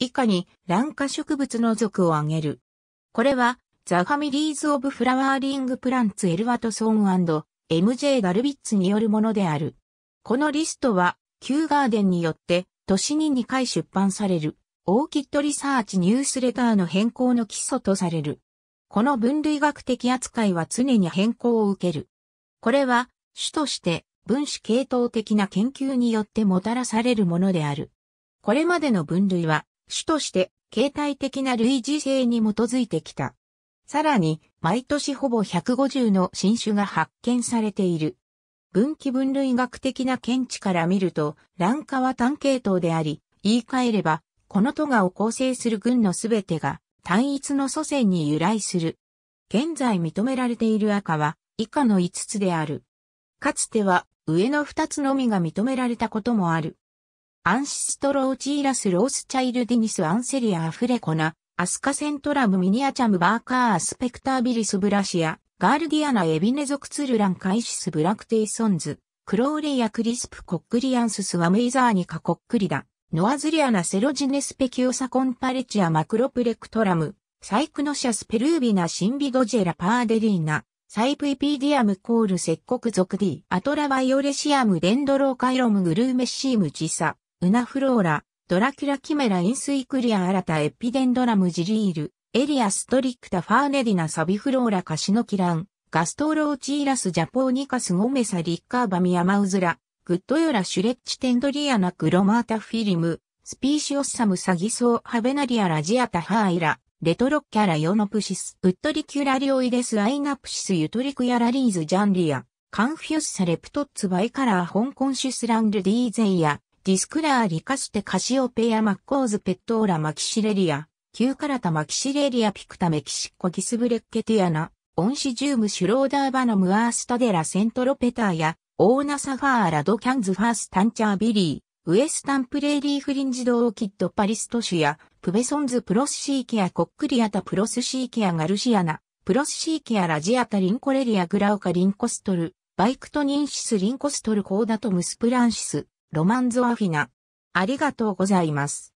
以下に蘭化植物の属を挙げる。これは、ザ・ファミリーズ・オブ・フラワーリング・プランツ・エル・ワトソン &MJ・ ガルビッツによるものである。このリストは、Q ガーデンによって、年に2回出版される、オーキッドリサーチニュースレターの変更の基礎とされる。この分類学的扱いは常に変更を受ける。これは、主として分子系統的な研究によってもたらされるものである。これまでの分類は、主として形態的な類似性に基づいてきた。さらに、毎年ほぼ150の新種が発見されている。分岐分類学的な見地から見ると、卵化は単系統であり、言い換えれば、この都がを構成する群のすべてが単一の祖先に由来する。現在認められている赤は以下の5つである。かつては上の2つのみが認められたこともある。アンシストローチーラスロースチャイルディニスアンセリアアフレコナ、アスカセントラムミニアチャムバーカーアスペクタービリスブラシア、ガールディアナエビネゾクツルランカイシスブラクテイソンズ、クローレアクリスプコックリアンススワメイザーニカコックリダ、ノアズリアナセロジネスペキオサコンパレチアマクロプレクトラム、サイクノシャスペルービナシンビゴジェラパーデリーナ、サイプイピーディアムコール石国属ィアトラバイオレシアムデンドローカイロムグルーメシームジサ、ウナフローラ、ドラキュラキメラインスイクリアアラタエピデンドラムジリール、エリアストリクタファーネディナサビフローラカシノキラン、ガストローチーラスジャポーニカスゴメサリッカーバミアマウズラ、グッドヨラシュレッチテンドリアナクロマータフィリム、スピーシオッサムサギソウハベナリアラジアタハアイラ、レトロッキャラヨノプシス、ウッドリキュラリオイデスアイナプシスユトリクヤラリーズジャンリア、カンフィュッサレプトッツバイカラー香港シュスランルディーゼイヤ、ディスクラーリカステカシオペアマッコーズペットーラマキシレリア、旧カラタマキシレリアピクタメキシコギスブレッケティアナ、オンシジュームシュローダーバノムアースタデラセントロペターや、オーナサファーラドキャンズファースタンチャービリー、ウエスタンプレーリーフリンジドオーキッドパリストシュア、プベソンズプロスシーキアコックリアタプロスシーキアガルシアナ、プロスシーキアラジアタリンコレリアグラウカリンコストル、バイクトニンシスリンコストルコーダトムスプランシス、ロマンズアフィナ。ありがとうございます。